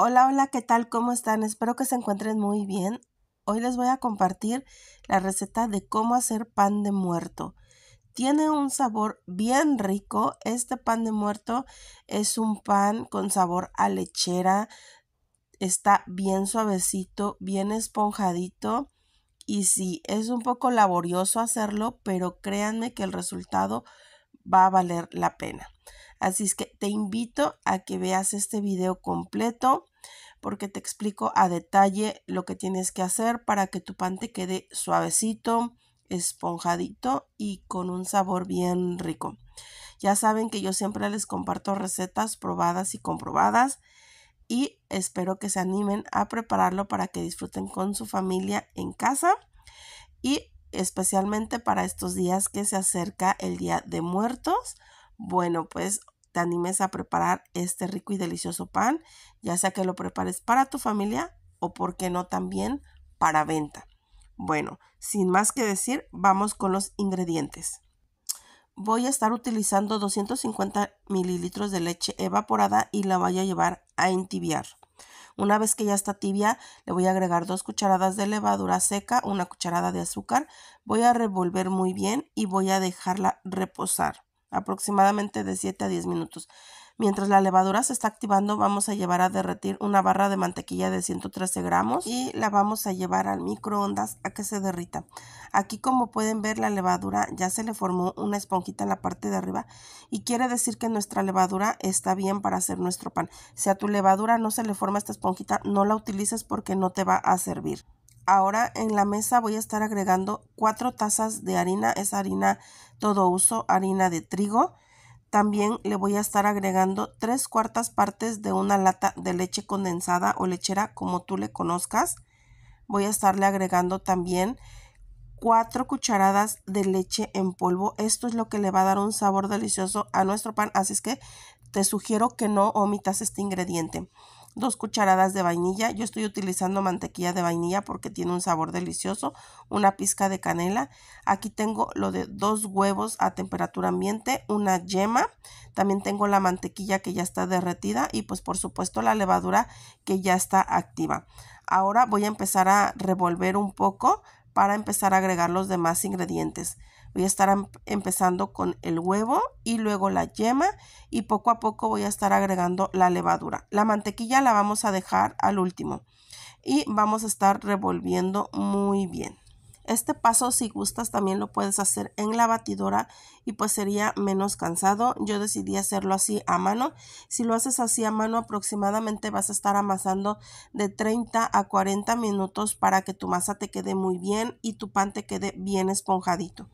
Hola, hola, ¿qué tal? ¿Cómo están? Espero que se encuentren muy bien. Hoy les voy a compartir la receta de cómo hacer pan de muerto. Tiene un sabor bien rico. Este pan de muerto es un pan con sabor a lechera. Está bien suavecito, bien esponjadito. Y sí, es un poco laborioso hacerlo, pero créanme que el resultado va a valer la pena. Así es que te invito a que veas este video completo porque te explico a detalle lo que tienes que hacer para que tu pan te quede suavecito, esponjadito y con un sabor bien rico. Ya saben que yo siempre les comparto recetas probadas y comprobadas y espero que se animen a prepararlo para que disfruten con su familia en casa y especialmente para estos días que se acerca el Día de Muertos bueno, pues te animes a preparar este rico y delicioso pan, ya sea que lo prepares para tu familia o, por qué no, también para venta. Bueno, sin más que decir, vamos con los ingredientes. Voy a estar utilizando 250 mililitros de leche evaporada y la voy a llevar a entibiar. Una vez que ya está tibia, le voy a agregar dos cucharadas de levadura seca, una cucharada de azúcar. Voy a revolver muy bien y voy a dejarla reposar aproximadamente de 7 a 10 minutos. Mientras la levadura se está activando, vamos a llevar a derretir una barra de mantequilla de 113 gramos y la vamos a llevar al microondas a que se derrita. Aquí como pueden ver la levadura ya se le formó una esponjita en la parte de arriba y quiere decir que nuestra levadura está bien para hacer nuestro pan. Si a tu levadura no se le forma esta esponjita, no la utilices porque no te va a servir. Ahora en la mesa voy a estar agregando 4 tazas de harina, es harina todo uso, harina de trigo. También le voy a estar agregando 3 cuartas partes de una lata de leche condensada o lechera como tú le conozcas. Voy a estarle agregando también 4 cucharadas de leche en polvo. Esto es lo que le va a dar un sabor delicioso a nuestro pan, así es que te sugiero que no omitas este ingrediente dos cucharadas de vainilla. Yo estoy utilizando mantequilla de vainilla porque tiene un sabor delicioso. Una pizca de canela. Aquí tengo lo de dos huevos a temperatura ambiente, una yema. También tengo la mantequilla que ya está derretida y pues por supuesto la levadura que ya está activa. Ahora voy a empezar a revolver un poco para empezar a agregar los demás ingredientes. Voy a estar empezando con el huevo y luego la yema y poco a poco voy a estar agregando la levadura. La mantequilla la vamos a dejar al último y vamos a estar revolviendo muy bien. Este paso si gustas también lo puedes hacer en la batidora y pues sería menos cansado. Yo decidí hacerlo así a mano. Si lo haces así a mano aproximadamente vas a estar amasando de 30 a 40 minutos para que tu masa te quede muy bien y tu pan te quede bien esponjadito.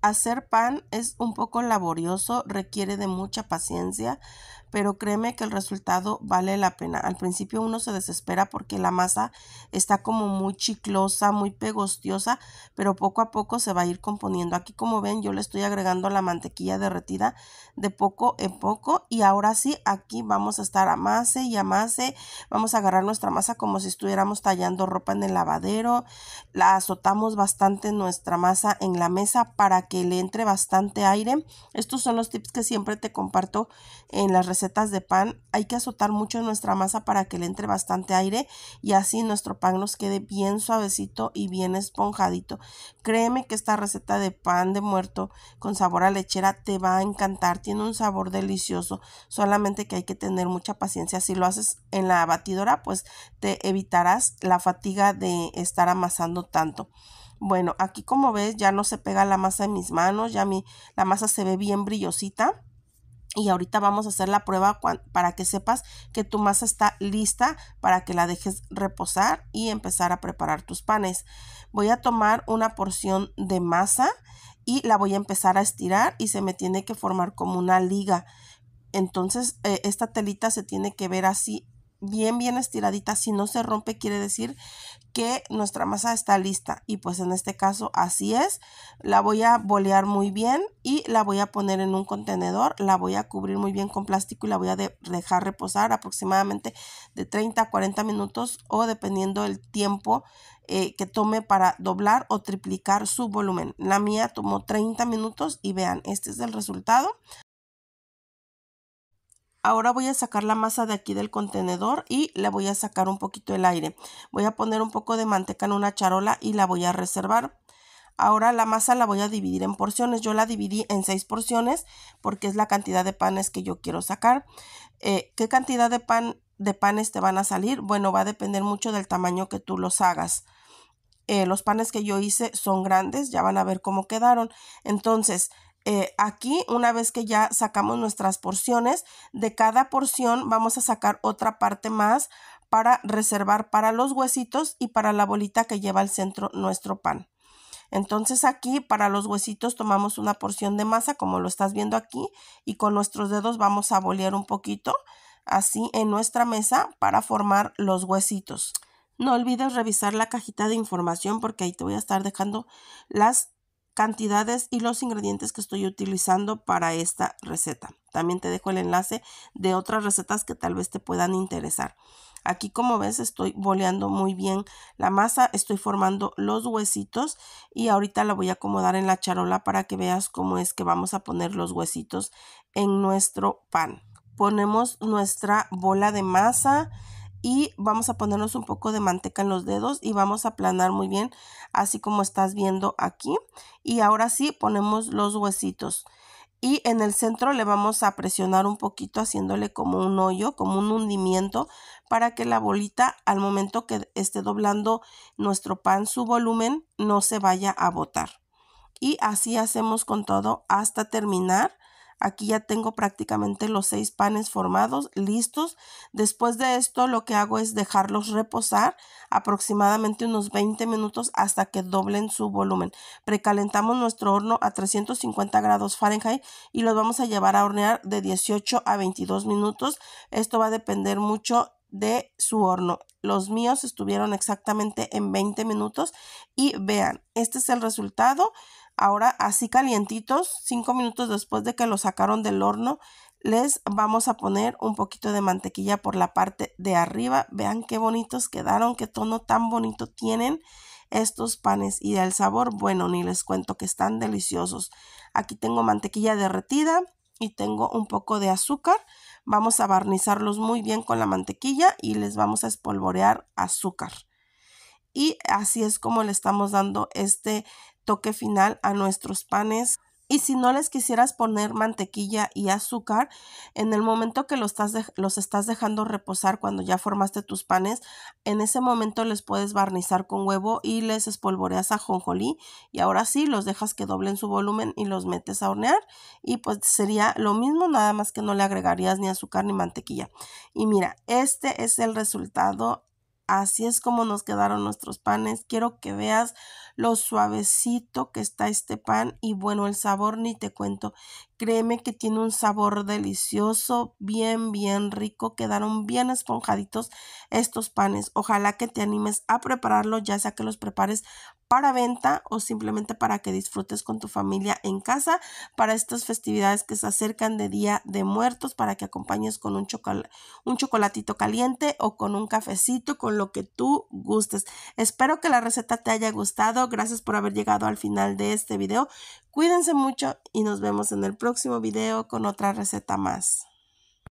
Hacer pan es un poco laborioso, requiere de mucha paciencia, pero créeme que el resultado vale la pena. Al principio uno se desespera porque la masa está como muy chiclosa, muy pegostiosa, pero poco a poco se va a ir componiendo. Aquí como ven yo le estoy agregando la mantequilla derretida de poco en poco y ahora sí aquí vamos a estar amase y amase. Vamos a agarrar nuestra masa como si estuviéramos tallando ropa en el lavadero. La azotamos bastante nuestra masa en la mesa para que le entre bastante aire. Estos son los tips que siempre te comparto en las recetas recetas de pan, hay que azotar mucho nuestra masa para que le entre bastante aire y así nuestro pan nos quede bien suavecito y bien esponjadito. Créeme que esta receta de pan de muerto con sabor a lechera te va a encantar, tiene un sabor delicioso, solamente que hay que tener mucha paciencia. Si lo haces en la batidora, pues te evitarás la fatiga de estar amasando tanto. Bueno, aquí como ves ya no se pega la masa en mis manos, ya mi, la masa se ve bien brillosita y ahorita vamos a hacer la prueba para que sepas que tu masa está lista para que la dejes reposar y empezar a preparar tus panes. Voy a tomar una porción de masa y la voy a empezar a estirar y se me tiene que formar como una liga. Entonces eh, esta telita se tiene que ver así bien bien estiradita si no se rompe quiere decir que nuestra masa está lista y pues en este caso así es la voy a bolear muy bien y la voy a poner en un contenedor la voy a cubrir muy bien con plástico y la voy a dejar reposar aproximadamente de 30 a 40 minutos o dependiendo el tiempo eh, que tome para doblar o triplicar su volumen la mía tomó 30 minutos y vean este es el resultado Ahora voy a sacar la masa de aquí del contenedor y le voy a sacar un poquito el aire. Voy a poner un poco de manteca en una charola y la voy a reservar. Ahora la masa la voy a dividir en porciones. Yo la dividí en seis porciones porque es la cantidad de panes que yo quiero sacar. Eh, ¿Qué cantidad de, pan, de panes te van a salir? Bueno, va a depender mucho del tamaño que tú los hagas. Eh, los panes que yo hice son grandes, ya van a ver cómo quedaron. Entonces, eh, aquí, una vez que ya sacamos nuestras porciones, de cada porción vamos a sacar otra parte más para reservar para los huesitos y para la bolita que lleva al centro nuestro pan. Entonces aquí para los huesitos tomamos una porción de masa como lo estás viendo aquí y con nuestros dedos vamos a bolear un poquito así en nuestra mesa para formar los huesitos. No olvides revisar la cajita de información porque ahí te voy a estar dejando las cantidades y los ingredientes que estoy utilizando para esta receta. También te dejo el enlace de otras recetas que tal vez te puedan interesar. Aquí como ves estoy boleando muy bien la masa, estoy formando los huesitos y ahorita la voy a acomodar en la charola para que veas cómo es que vamos a poner los huesitos en nuestro pan. Ponemos nuestra bola de masa y vamos a ponernos un poco de manteca en los dedos y vamos a aplanar muy bien así como estás viendo aquí y ahora sí ponemos los huesitos y en el centro le vamos a presionar un poquito haciéndole como un hoyo, como un hundimiento para que la bolita al momento que esté doblando nuestro pan su volumen no se vaya a botar y así hacemos con todo hasta terminar Aquí ya tengo prácticamente los seis panes formados, listos. Después de esto lo que hago es dejarlos reposar aproximadamente unos 20 minutos hasta que doblen su volumen. Precalentamos nuestro horno a 350 grados Fahrenheit y los vamos a llevar a hornear de 18 a 22 minutos. Esto va a depender mucho de su horno. Los míos estuvieron exactamente en 20 minutos y vean, este es el resultado. Ahora así calientitos, 5 minutos después de que lo sacaron del horno, les vamos a poner un poquito de mantequilla por la parte de arriba. Vean qué bonitos quedaron, qué tono tan bonito tienen estos panes y el sabor, bueno, ni les cuento que están deliciosos. Aquí tengo mantequilla derretida y tengo un poco de azúcar Vamos a barnizarlos muy bien con la mantequilla y les vamos a espolvorear azúcar. Y así es como le estamos dando este toque final a nuestros panes y si no les quisieras poner mantequilla y azúcar, en el momento que los estás, dejando reposar cuando ya formaste tus panes, en ese momento les puedes barnizar con huevo y les espolvoreas a jonjolí y ahora sí los dejas que doblen su volumen y los metes a hornear y pues sería lo mismo, nada más que no le agregarías ni azúcar ni mantequilla. Y mira, este es el resultado Así es como nos quedaron nuestros panes. Quiero que veas lo suavecito que está este pan y bueno, el sabor ni te cuento. Créeme que tiene un sabor delicioso, bien, bien rico. Quedaron bien esponjaditos estos panes. Ojalá que te animes a prepararlo ya sea que los prepares para venta o simplemente para que disfrutes con tu familia en casa para estas festividades que se acercan de Día de Muertos, para que acompañes con un, un chocolatito caliente o con un cafecito, con lo que tú gustes. Espero que la receta te haya gustado. Gracias por haber llegado al final de este video. Cuídense mucho y nos vemos en el próximo próximo video con otra receta más.